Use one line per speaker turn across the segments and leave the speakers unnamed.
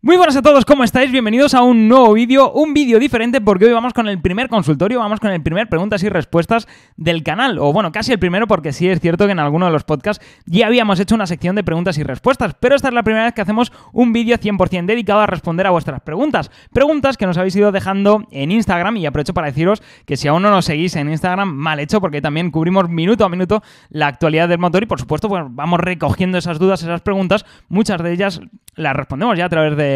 Muy buenas a todos, ¿cómo estáis? Bienvenidos a un nuevo vídeo, un vídeo diferente porque hoy vamos con el primer consultorio, vamos con el primer preguntas y respuestas del canal, o bueno, casi el primero porque sí es cierto que en alguno de los podcasts ya habíamos hecho una sección de preguntas y respuestas, pero esta es la primera vez que hacemos un vídeo 100% dedicado a responder a vuestras preguntas, preguntas que nos habéis ido dejando en Instagram y aprovecho para deciros que si aún no nos seguís en Instagram, mal hecho porque también cubrimos minuto a minuto la actualidad del motor y por supuesto pues, vamos recogiendo esas dudas, esas preguntas, muchas de ellas las respondemos ya a través de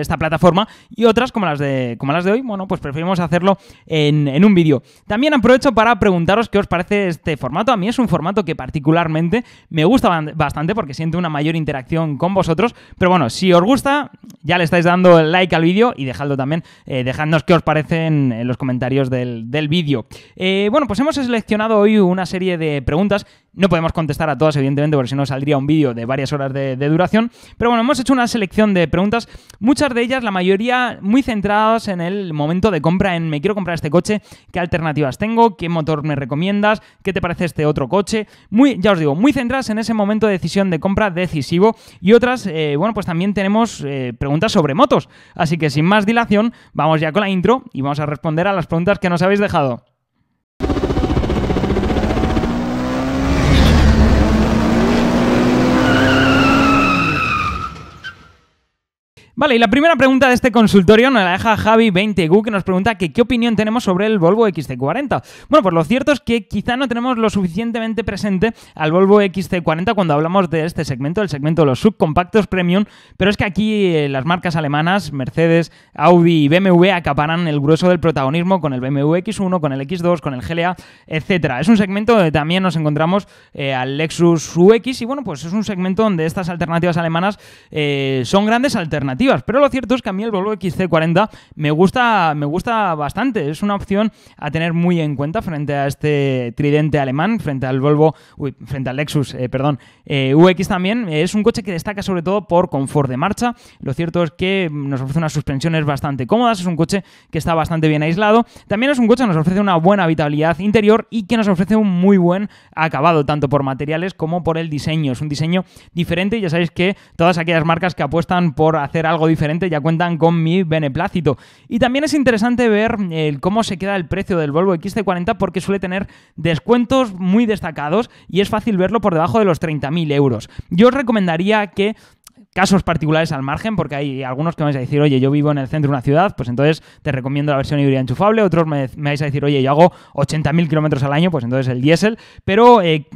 esta plataforma y otras como las de, como las de hoy, bueno, pues preferimos hacerlo en, un vídeo. También aprovecho para preguntaros qué os parece este formato. A mí es un formato que particularmente me gusta bastante porque siento una mayor interacción con vosotros. Pero bueno, si os gusta, ya le estáis dando el like al vídeo y dejadlo también, eh, dejadnos qué os parecen en los comentarios del, vídeo. Eh, bueno, pues hemos seleccionado hoy una serie de preguntas. No podemos contestar a todas, evidentemente, porque si no saldría un vídeo de varias horas de duración. Pero bueno, hemos hecho una selección de preguntas muchas de ellas, la mayoría muy centradas en el momento de compra, en me quiero comprar este coche, qué alternativas tengo, qué motor me recomiendas, qué te parece este otro coche, muy, ya os digo, muy centradas en ese momento de decisión de compra decisivo y otras, eh, bueno, pues también tenemos eh, preguntas sobre motos, así que sin más dilación, vamos ya con la intro y vamos a responder a las preguntas que nos habéis dejado. Vale, y la primera pregunta de este consultorio nos la deja Javi20Gu, que nos pregunta que qué opinión tenemos sobre el Volvo XC40. Bueno, pues lo cierto es que quizá no tenemos lo suficientemente presente al Volvo XC40 cuando hablamos de este segmento, el segmento de los subcompactos premium, pero es que aquí eh, las marcas alemanas, Mercedes, Audi y BMW, acaparan el grueso del protagonismo con el BMW X1, con el X2, con el GLA, etcétera. Es un segmento donde también nos encontramos eh, al Lexus UX y bueno, pues es un segmento donde estas alternativas alemanas eh, son grandes alternativas pero lo cierto es que a mí el Volvo XC40 me gusta, me gusta bastante, es una opción a tener muy en cuenta frente a este tridente alemán, frente al Volvo, frente al Lexus, eh, perdón, eh, UX también, es un coche que destaca sobre todo por confort de marcha, lo cierto es que nos ofrece unas suspensiones bastante cómodas, es un coche que está bastante bien aislado, también es un coche que nos ofrece una buena habitabilidad interior y que nos ofrece un muy buen acabado, tanto por materiales como por el diseño, es un diseño diferente, y ya sabéis que todas aquellas marcas que apuestan por hacer algo algo diferente, ya cuentan con mi beneplácito. Y también es interesante ver eh, el cómo se queda el precio del Volvo XC40 porque suele tener descuentos muy destacados y es fácil verlo por debajo de los 30.000 euros. Yo os recomendaría que casos particulares al margen, porque hay algunos que me vais a decir, oye, yo vivo en el centro de una ciudad, pues entonces te recomiendo la versión híbrida enchufable, otros me, vais a decir, oye, yo hago 80.000 kilómetros al año, pues entonces el diésel, pero eh,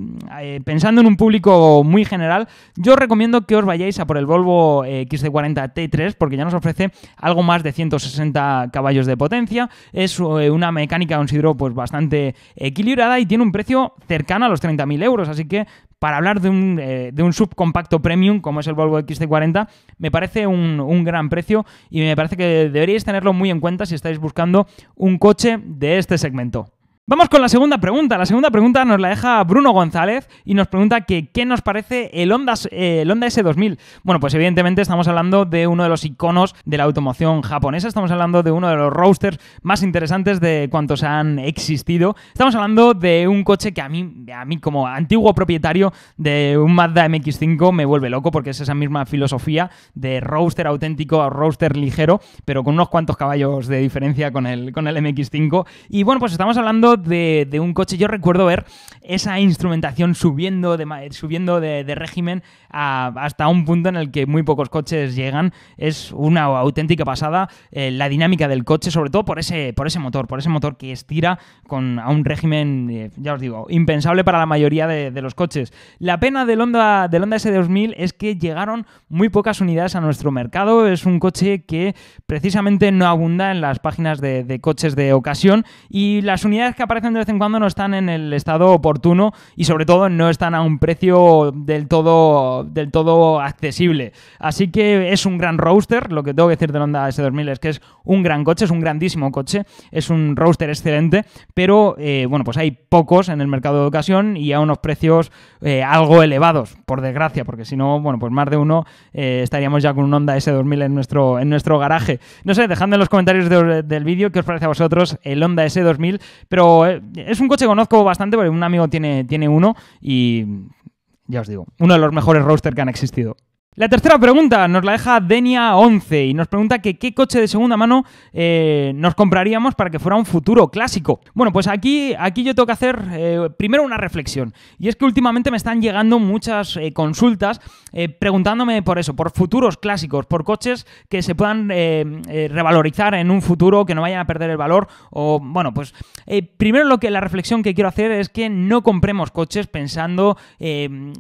eh, pensando en un público muy general, yo recomiendo que os vayáis a por el Volvo eh, XC40 T3, porque ya nos ofrece algo más de 160 caballos de potencia, es una mecánica, considero, pues bastante equilibrada y tiene un precio cercano a los 30.000 euros, así que para hablar de un, eh, de un subcompacto premium como es el Volvo XC40, me parece un, un, gran precio y me parece que deberíais tenerlo muy en cuenta si estáis buscando un coche de este segmento. Vamos con la segunda pregunta. La segunda pregunta nos la deja Bruno González y nos pregunta que qué nos parece el Honda, Honda S2000. Bueno, pues evidentemente estamos hablando de uno de los iconos de la automoción japonesa, estamos hablando de uno de los roasters más interesantes de cuantos han existido. Estamos hablando de un coche que a mí, a mí como antiguo propietario de un Mazda MX5 me vuelve loco porque es esa misma filosofía de roaster auténtico a roaster ligero, pero con unos cuantos caballos de diferencia con el, con el MX5. Y bueno, pues estamos hablando de, un coche yo recuerdo ver esa instrumentación subiendo de, subiendo de, régimen hasta un punto en el que muy pocos coches llegan. Es una auténtica pasada eh, la dinámica del coche, sobre todo por ese, por ese motor, por ese motor que estira con, a un régimen, eh, ya os digo, impensable para la mayoría de, los coches. La pena del Honda, S2000 es que llegaron muy pocas unidades a nuestro mercado. Es un coche que precisamente no abunda en las páginas de coches de ocasión y las unidades que aparecen de vez en cuando no están en el estado oportuno y sobre todo no están a un precio del todo, del todo accesible. Así que es un gran roaster, lo que tengo que decir del Honda S2000 es que es un gran coche, es un grandísimo coche, es un roaster excelente, pero eh, bueno, pues hay pocos en el mercado de ocasión y a unos precios eh, algo elevados, por desgracia, porque si no, bueno, pues más de uno eh, estaríamos ya con un Honda S2000 en nuestro, en nuestro garaje. No sé, dejadme en los comentarios del vídeo qué os parece a vosotros el Honda S2000, pero eh, es un coche que conozco bastante porque un amigo tiene, tiene uno y ya os digo, uno de los mejores roasters que han existido. La tercera pregunta nos la deja Denia11 y nos pregunta que qué coche de segunda mano eh, nos compraríamos para que fuera un futuro clásico. Bueno, pues aquí, aquí yo tengo que hacer eh, primero una reflexión. Y es que últimamente me están llegando muchas eh, consultas preguntándome por eso, por futuros clásicos, por coches que se puedan revalorizar en un futuro, que no vayan a perder el valor. O bueno, pues primero lo que la reflexión que quiero hacer es que no compremos coches pensando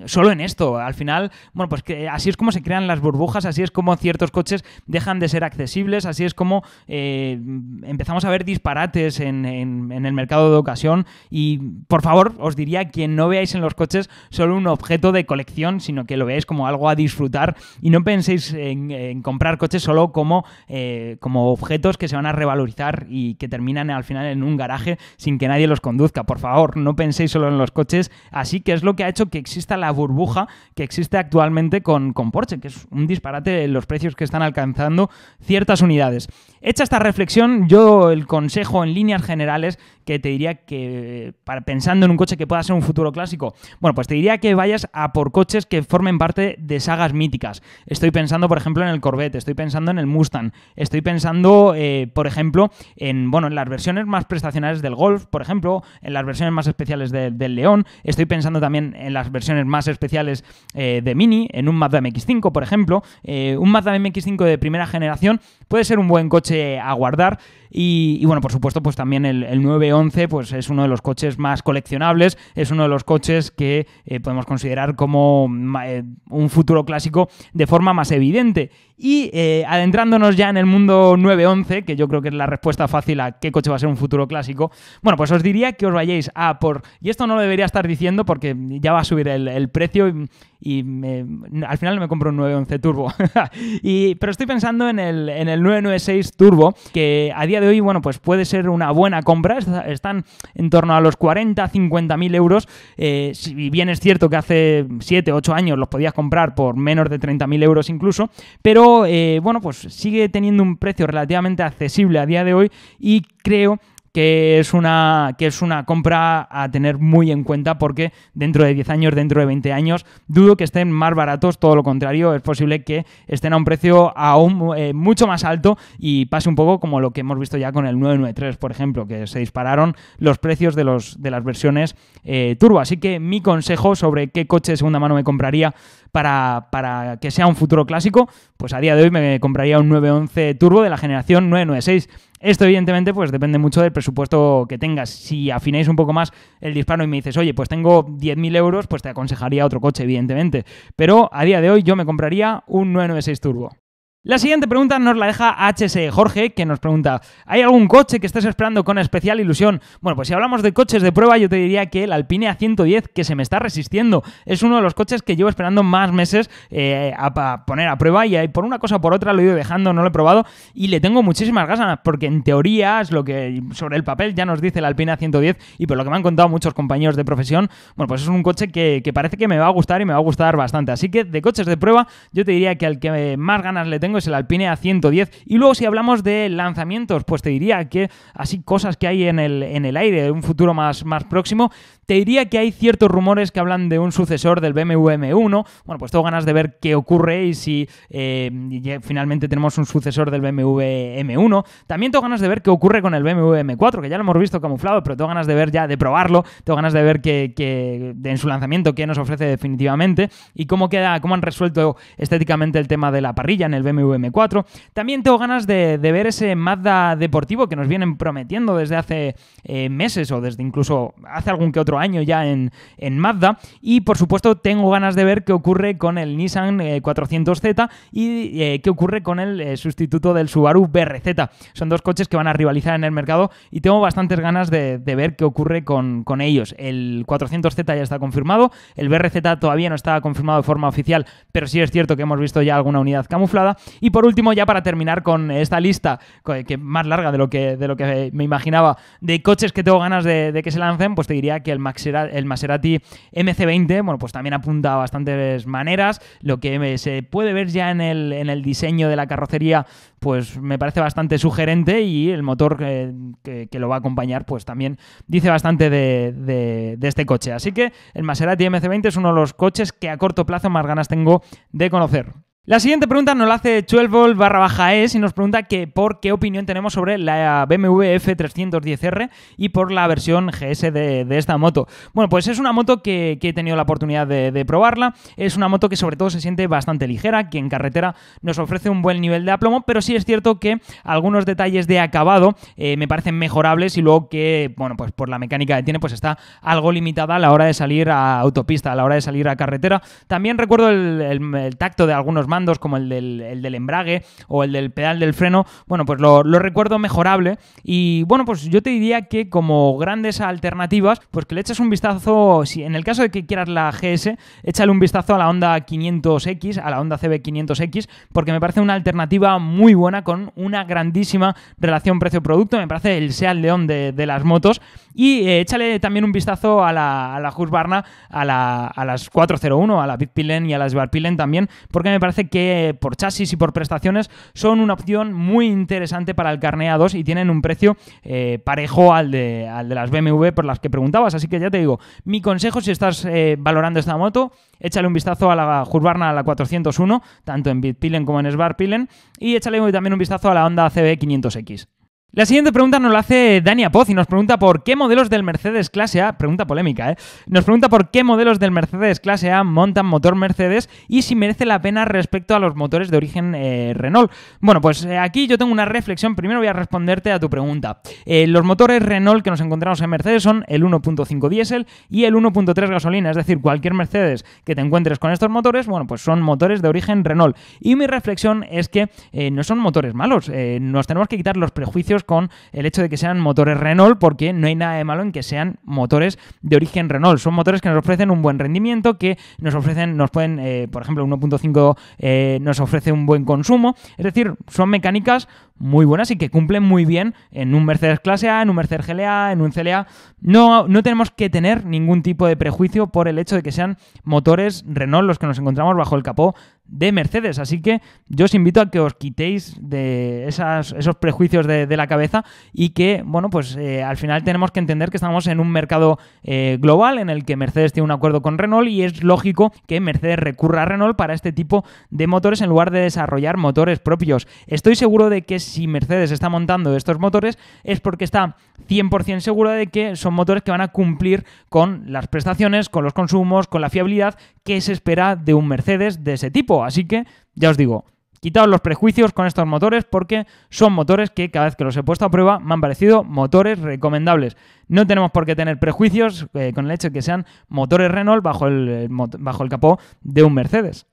solo en esto. Al final, bueno, pues que así es como se crean las burbujas, así es como ciertos coches dejan de ser accesibles, así es como eh, empezamos a ver disparates en, el mercado de ocasión. Y por favor, os diría que no veáis en los coches solo un objeto de colección, sino que lo veáis como algo a disfrutar y no penséis en, comprar coches solo como, eh, como objetos que se van a revalorizar y que terminan al final en un garaje sin que nadie los conduzca. Por favor, no penséis solo en los coches. Así que es lo que ha hecho que exista la burbuja que existe actualmente con Porsche, que es un disparate los precios que están alcanzando ciertas unidades. Hecha esta reflexión, yo el consejo en líneas generales que te diría que, pensando en un coche que pueda ser un futuro clásico, bueno, pues te diría que vayas a por coches que formen parte de sagas míticas. Estoy pensando, por ejemplo, en el Corvette, estoy pensando en el Mustang, estoy pensando, eh, por ejemplo, en, bueno, en las versiones más prestacionales del Golf, por ejemplo, en las versiones más especiales del León, estoy pensando también en las versiones más especiales eh, de Mini, en un Mazda mx por ejemplo, eh, un Mazda MX5 de primera generación puede ser un buen coche a guardar y, bueno, por supuesto, pues también el, 911 pues, es uno de los coches más coleccionables, es uno de los coches que eh, podemos considerar como eh, un futuro clásico de forma más evidente. Y eh, adentrándonos ya en el mundo 911, que yo creo que es la respuesta fácil a qué coche va a ser un futuro clásico, bueno, pues os diría que os vayáis a por... Y esto no lo debería estar diciendo porque ya va a subir el, precio y, al final me compro un 911 Turbo. y, pero estoy pensando en el, en el 996 Turbo, que a día de hoy, bueno, pues puede ser una buena compra. Están en torno a los 40, 50 mil euros. Eh, si bien es cierto que hace 7, 8 años los podías comprar por menos de 30 mil euros incluso, pero eh, bueno, pues sigue teniendo un precio relativamente accesible a día de hoy y creo que es, una, que es una compra a tener muy en cuenta porque dentro de 10 años, dentro de 20 años, dudo que estén más baratos, todo lo contrario, es posible que estén a un precio aún eh, mucho más alto y pase un poco como lo que hemos visto ya con el 993, por ejemplo, que se dispararon los precios de, los, de las versiones eh, turbo. Así que mi consejo sobre qué coche de segunda mano me compraría para, para que sea un futuro clásico, pues a día de hoy me compraría un 911 turbo de la generación 996 esto, evidentemente, pues depende mucho del presupuesto que tengas. Si afináis un poco más el disparo y me dices, oye, pues tengo 10.000 euros, pues te aconsejaría otro coche, evidentemente. Pero a día de hoy yo me compraría un 996 Turbo. La siguiente pregunta nos la deja HS Jorge, que nos pregunta, ¿hay algún coche que estés esperando con especial ilusión? Bueno, pues si hablamos de coches de prueba, yo te diría que el Alpine A110, que se me está resistiendo, es uno de los coches que llevo esperando más meses para eh, a, poner a prueba y por una cosa o por otra lo he ido dejando, no lo he probado y le tengo muchísimas ganas, porque en teoría es lo que sobre el papel ya nos dice el Alpine A110 y por lo que me han contado muchos compañeros de profesión, bueno, pues es un coche que, que parece que me va a gustar y me va a gustar bastante. Así que de coches de prueba, yo te diría que al que más ganas le tengo es el Alpine A110. Y luego si hablamos de lanzamientos, pues te diría que así cosas que hay en el, en el aire, un futuro más, más próximo, te diría que hay ciertos rumores que hablan de un sucesor del BMW M1. Bueno, pues tengo ganas de ver qué ocurre y si eh, finalmente tenemos un sucesor del BMW M1. También tengo ganas de ver qué ocurre con el BMW M4, que ya lo hemos visto camuflado, pero tengo ganas de ver ya, de probarlo, tengo ganas de ver que, en su lanzamiento qué nos ofrece definitivamente y cómo queda, cómo han resuelto estéticamente el tema de la parrilla en el BMW M4. También tengo ganas de, ver ese Mazda deportivo que nos vienen prometiendo desde hace eh, meses o desde incluso hace algún que otro año ya en, en, Mazda. Y por supuesto tengo ganas de ver qué ocurre con el Nissan 400Z eh, y eh, qué ocurre con el sustituto del Subaru BRZ. Son dos coches que van a rivalizar en el mercado y tengo bastantes ganas de, ver qué ocurre con, con ellos. El 400Z ya está confirmado, el BRZ todavía no está confirmado de forma oficial, pero sí es cierto que hemos visto ya alguna unidad camuflada y por último, ya para terminar con esta lista, que más larga de lo que, de lo que me imaginaba, de coches que tengo ganas de, que se lancen, pues te diría que el Maserati, el Maserati MC20, bueno, pues también apunta a bastantes maneras. Lo que se puede ver ya en el, en el diseño de la carrocería, pues me parece bastante sugerente y el motor eh, que, lo va a acompañar, pues también dice bastante de, de este coche. Así que el Maserati MC20 es uno de los coches que a corto plazo más ganas tengo de conocer. La siguiente pregunta nos la hace Chuelvol barra baja es y nos pregunta que por qué opinión tenemos sobre la BMW F310R y por la versión GS de, esta moto. Bueno, pues es una moto que, he tenido la oportunidad de, probarla. Es una moto que sobre todo se siente bastante ligera, que en carretera nos ofrece un buen nivel de aplomo, pero sí es cierto que algunos detalles de acabado eh, me parecen mejorables y luego que, bueno, pues por la mecánica que tiene, pues está algo limitada a la hora de salir a autopista, a la hora de salir a carretera. También recuerdo el, el tacto de algunos mandos, como el del, embrague o el del pedal del freno, bueno, pues lo, recuerdo mejorable. Y bueno, pues yo te diría que como grandes alternativas, pues que le eches un vistazo, si en el caso de que quieras la GS, échale un vistazo a la Honda 500X, a la Honda CB500X, porque me parece una alternativa muy buena con una grandísima relación precio-producto. Me parece el SEAT León de las motos. Y eh, échale también un vistazo a la, a Husqvarna, a, la, a, las 401, a la Bitpilen y a la Barpilen también, porque me parece que eh, por chasis y por prestaciones son una opción muy interesante para el carneado 2 y tienen un precio eh, parejo al de, al de las BMW por las que preguntabas. Así que ya te digo, mi consejo si estás valorando esta moto, échale un vistazo a la Husqvarna a la 401, tanto en Bitpilen como en Sbarpilen, y échale también un vistazo a la Honda CB500X. La siguiente pregunta nos la hace Dania Poz y nos pregunta por qué modelos del Mercedes clase A, pregunta polémica, ¿eh? Nos pregunta por qué modelos del Mercedes clase A montan motor Mercedes y si merece la pena respecto a los motores de origen eh, Renault. Bueno, pues eh, aquí yo tengo una reflexión. Primero voy a responderte a tu pregunta. Eh, los motores Renault que nos encontramos en Mercedes son el 1.5 diésel y el 1.3 gasolina, es decir, cualquier Mercedes que te encuentres con estos motores, bueno, pues son motores de origen Renault. Y mi reflexión es que no son motores malos. nos tenemos que quitar los prejuicios con el hecho de que sean motores Renault, porque no hay nada de malo en que sean motores de origen Renault. Son motores que nos ofrecen un buen rendimiento, que nos ofrecen, nos pueden, eh, por ejemplo, 1.5 eh, nos ofrece un buen consumo. Es decir, son mecánicas muy buenas y que cumplen muy bien en un Mercedes clase A, en un Mercedes GLA, en un CLA. No, no tenemos que tener ningún tipo de prejuicio por el hecho de que sean motores Renault los que nos encontramos bajo el capó de Mercedes. Así que yo os invito a que os quitéis de esos prejuicios de, la cabeza y que, bueno, pues eh, al final tenemos que entender que estamos en un mercado eh, global en el que Mercedes tiene un acuerdo con Renault y es lógico que Mercedes recurra a Renault para este tipo de motores en lugar de desarrollar motores propios. Estoy seguro de que si Mercedes está montando estos motores es porque está 100% seguro de que son motores que van a cumplir con las prestaciones, con los consumos, con la fiabilidad que se espera de un Mercedes de ese tipo. Así que, ya os digo, quitaos los prejuicios con estos motores porque son motores que cada vez que los he puesto a prueba me han parecido motores recomendables. No tenemos por qué tener prejuicios eh, con el hecho de que sean motores Renault bajo eh, bajo el capó de un Mercedes.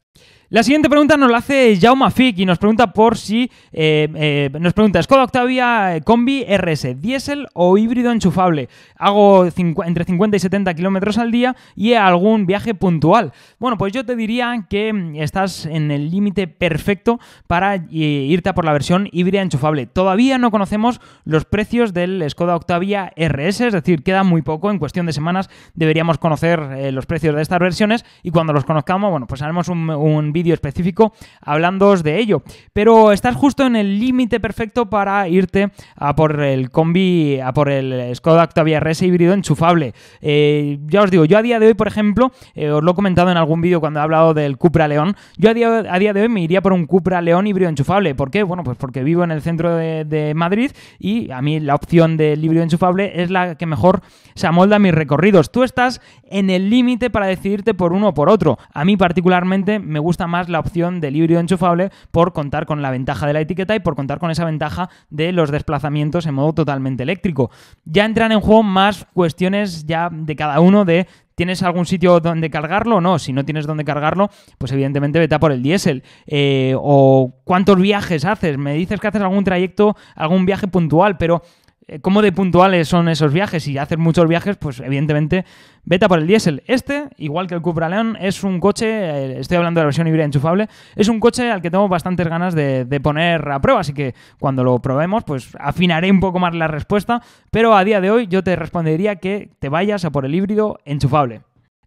La siguiente pregunta nos la hace Jauma Fick y nos pregunta por si. Eh, eh, nos pregunta: ¿Skoda Octavia eh, Combi RS, diésel o híbrido enchufable? Hago entre 50 y 70 kilómetros al día y algún viaje puntual. Bueno, pues yo te diría que mm, estás en el límite perfecto para irte por la versión híbrida enchufable. Todavía no conocemos los precios del Skoda Octavia RS, es decir, queda muy poco. En cuestión de semanas deberíamos conocer los precios de estas versiones y cuando los conozcamos, bueno, pues haremos un, un vídeo vídeo específico hablándoos de ello. Pero estás justo en el límite perfecto para irte a por el combi, a por el Skoda Octavia RS híbrido enchufable. Eh, ya os digo, yo a día de hoy, por ejemplo, eh, os lo he comentado en algún vídeo cuando he hablado del Cupra León, yo a día, a día, de hoy me iría por un Cupra León híbrido enchufable. ¿Por qué? Bueno, pues porque vivo en el centro de, Madrid y a mí la opción del híbrido enchufable es la que mejor se amolda a mis recorridos. Tú estás en el límite para decidirte por uno o por otro. A mí particularmente me gusta más la opción del híbrido enchufable por contar con la ventaja de la etiqueta y por contar con esa ventaja de los desplazamientos en modo totalmente eléctrico. Ya entran en juego más cuestiones ya de cada uno de ¿Tienes algún sitio donde cargarlo o no? Si no tienes donde cargarlo, pues evidentemente vete por el diésel. Eh, o cuántos viajes haces. Me dices que haces algún trayecto, algún viaje puntual, pero eh, cómo de puntuales son esos viajes. Si haces muchos viajes, pues evidentemente vete por el diésel. Este, igual que el Cupra León, es un coche, eh, estoy hablando de la versión híbrida enchufable, es un coche al que tengo bastantes ganas de, de, poner a prueba, así que cuando lo probemos, pues afinaré un poco más la respuesta, pero a día de hoy yo te respondería que te vayas a por el híbrido enchufable.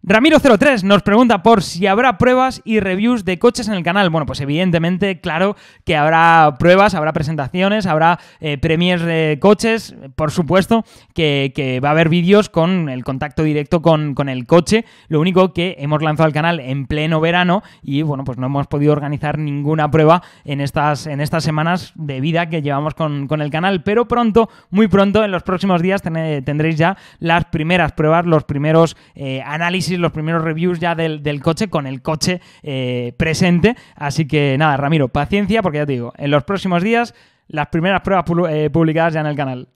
Ramiro03 nos pregunta por si habrá pruebas y reviews de coches en el canal. Bueno, pues evidentemente, claro que habrá pruebas, habrá presentaciones, habrá premios eh, premiers de coches, por supuesto, que, va a haber vídeos con el contacto directo con, el coche. Lo único que hemos lanzado al canal en pleno verano y bueno, pues no hemos podido organizar ninguna prueba en estas, en estas semanas de vida que llevamos con, el canal, pero pronto, muy pronto, en los próximos días tendréis ya las primeras pruebas, los primeros eh, análisis los primeros reviews ya del, coche con el coche eh, presente. Así que nada, Ramiro, paciencia porque ya te digo, en los próximos días las primeras pruebas eh, publicadas ya en el canal.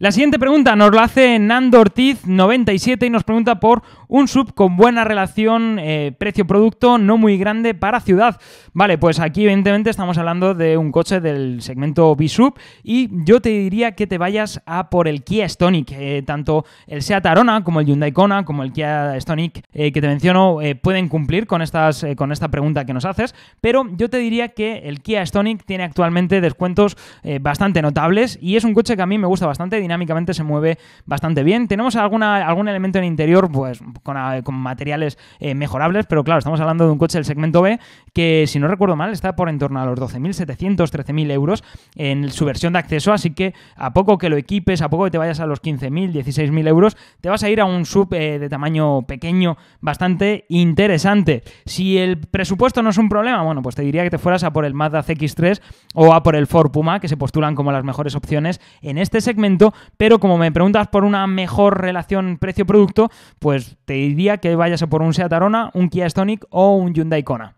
La siguiente pregunta nos lo hace Nando Ortiz97 y nos pregunta por un sub con buena relación eh, precio-producto, no muy grande para ciudad. Vale, pues aquí evidentemente estamos hablando de un coche del segmento B-Sub y yo te diría que te vayas a por el Kia Stonic. Eh, tanto el Seat Arona como el Hyundai Kona como el Kia Stonic eh, que te menciono pueden cumplir con, estas, con esta pregunta que nos haces, pero yo te diría que el Kia Stonic tiene actualmente descuentos bastante notables y es un coche que a mí me gusta bastante, dinámicamente se mueve bastante bien. Tenemos alguna, algún elemento en el interior pues con, materiales eh, mejorables, pero claro, estamos hablando de un coche del segmento B que, si no recuerdo mal, está por en torno a los 12.700, 13.000 euros en su versión de acceso, así que a poco que lo equipes, a poco que te vayas a los 15.000, 16.000 euros, te vas a ir a un sub eh, de tamaño pequeño bastante interesante. Si el presupuesto no es un problema, bueno, pues te diría que te fueras a por el Mazda CX3 o a por el Ford Puma, que se postulan como las mejores opciones en este segmento, pero como me preguntas por una mejor relación precio-producto, pues te diría que vayas a por un Seat Arona, un Kia Stonic o un Hyundai Kona.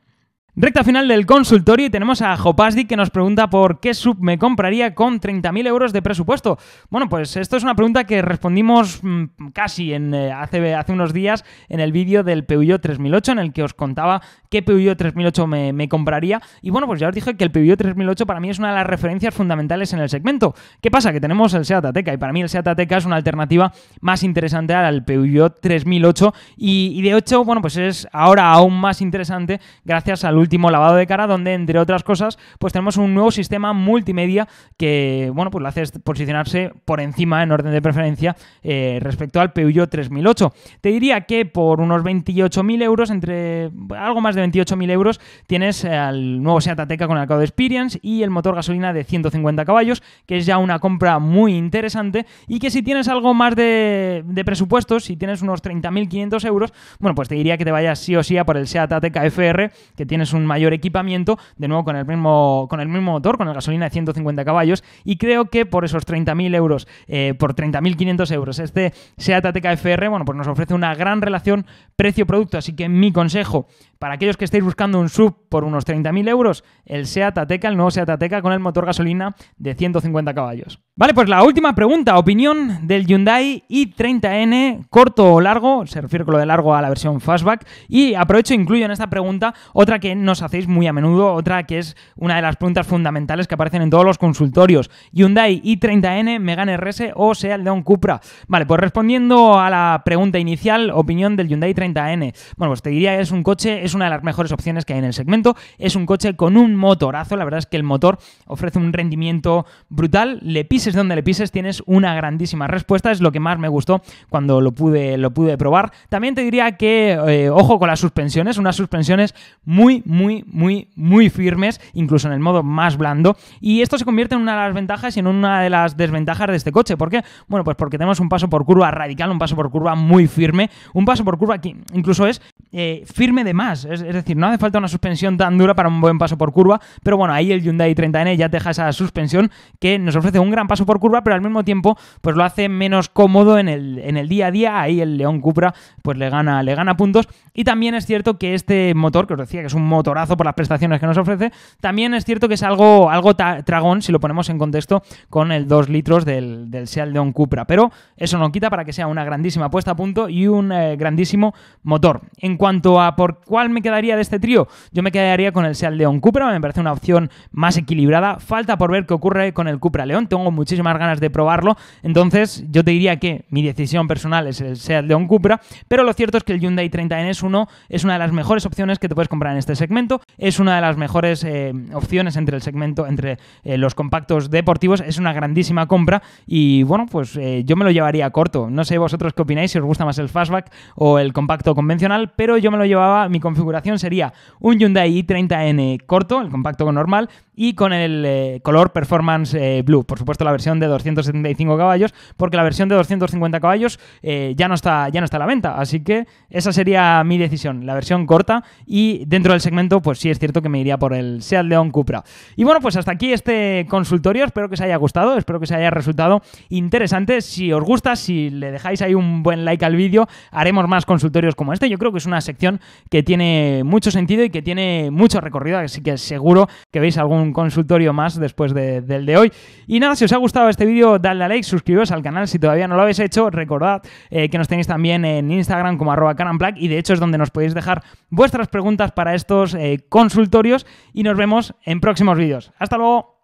Recta final del consultorio y tenemos a Jopazdi que nos pregunta por qué sub me compraría con 30.000 euros de presupuesto. Bueno, pues esto es una pregunta que respondimos mm, casi en, eh, hace, hace, unos días en el vídeo del Peugeot 3008 en el que os contaba qué Peugeot 3008 me, compraría. Y bueno, pues ya os dije que el Peugeot 3008 para mí es una de las referencias fundamentales en el segmento. ¿Qué pasa? Que tenemos el Seat Ateca y para mí el Seat Ateca es una alternativa más interesante al Peugeot 3008 y, y de hecho, bueno, pues es ahora aún más interesante gracias al último último lavado de cara, donde entre otras cosas, pues tenemos un nuevo sistema multimedia que, bueno, pues lo haces posicionarse por encima en orden de preferencia eh, respecto al Peugeot 3008. Te diría que por unos 28.000 euros, entre algo más de 28.000 euros, tienes al nuevo Seat Ateca con el de Experience y el motor gasolina de 150 caballos, que es ya una compra muy interesante y que si tienes algo más de, de presupuesto, si tienes unos 30.500 euros, bueno, pues te diría que te vayas sí o sí a por el Seat Ateca FR, que tienes un mayor equipamiento, de nuevo con el mismo, con el mismo motor, con la gasolina de 150 caballos, y creo que por esos 30.000 euros, eh, por 30.500 euros, este Seat ATK FR, bueno, pues nos ofrece una gran relación precio-producto, así que mi consejo, para aquellos que estéis buscando un sub por unos 30.000 euros, el Seat Ateca, el nuevo Seat Ateca con el motor gasolina de 150 caballos. Vale, pues la última pregunta, opinión del Hyundai i30N, corto o largo, se refiere con lo de largo a la versión fastback, y aprovecho e incluyo en esta pregunta otra que nos hacéis muy a menudo, otra que es una de las preguntas fundamentales que aparecen en todos los consultorios, Hyundai i30N, Megane RS o sea el León Cupra. Vale, pues respondiendo a la pregunta inicial, opinión del Hyundai i30N. Bueno, pues te diría que es un coche, es una de las mejores opciones que hay en el segmento. Es un coche con un motorazo, la verdad es que el motor ofrece un rendimiento brutal, le pises donde le pises, tienes una grandísima respuesta, es lo que más me gustó cuando lo pude, lo pude probar. También te diría que, eh, ojo con las suspensiones, unas suspensiones muy, muy, muy, muy firmes, incluso en el modo más blando, y esto se convierte en una de las ventajas y en una de las desventajas de este coche. ¿Por qué? Bueno, pues porque tenemos un paso por curva radical, un paso por curva muy firme, un paso por curva que incluso es eh, firme de más, es, decir, no hace falta una suspensión tan dura para un buen paso por curva, pero bueno, ahí el Hyundai 30N ya deja esa suspensión que nos ofrece un gran paso por curva, pero al mismo tiempo pues lo hace menos cómodo en el, en el día a día. Ahí el León Cupra pues le gana, le gana puntos. Y también es cierto que este motor, que os decía que es un motorazo por las prestaciones que nos ofrece, también es cierto que es algo, algo tragón si lo ponemos en contexto con el 2 litros del, del León Cupra. Pero eso no quita para que sea una grandísima puesta a punto y un eh, grandísimo motor. En cuanto a por cuál me quedaría de este trío? Yo me quedaría con el Seat León Cupra, me parece una opción más equilibrada. Falta por ver qué ocurre con el Cupra León, tengo muchísimas ganas de probarlo. Entonces, yo te diría que mi decisión personal es el Seat León Cupra, pero lo cierto es que el Hyundai 30N es uno, es una de las mejores opciones que te puedes comprar en este segmento, es una de las mejores eh, opciones entre el segmento, entre eh, los compactos deportivos, es una grandísima compra y bueno, pues eh, yo me lo llevaría corto. No sé vosotros qué opináis, si os gusta más el fastback o el compacto convencional, pero yo me lo llevaba mi confianza configuración sería un Hyundai i30N corto, el compacto normal, y con el eh, color Performance eh, Blue. Por supuesto, la versión de 275 caballos, porque la versión de 250 caballos eh, ya, no está, ya no está a la venta. Así que esa sería mi decisión, la versión corta. Y dentro del segmento, pues sí es cierto que me iría por el Seat León Cupra. Y bueno, pues hasta aquí este consultorio. Espero que os haya gustado, espero que os haya resultado interesante. Si os gusta, si le dejáis ahí un buen like al vídeo, haremos más consultorios como este. Yo creo que es una sección que tiene mucho sentido y que tiene mucho recorrido, así que seguro que veis algún consultorio más después del de hoy. Y nada, si os ha gustado este vídeo, dadle a like, suscribiros al canal si todavía no lo habéis hecho, recordad eh, que nos tenéis también en Instagram como arroba y de hecho es donde nos podéis dejar vuestras preguntas para estos eh, consultorios y nos vemos en próximos vídeos. ¡Hasta luego!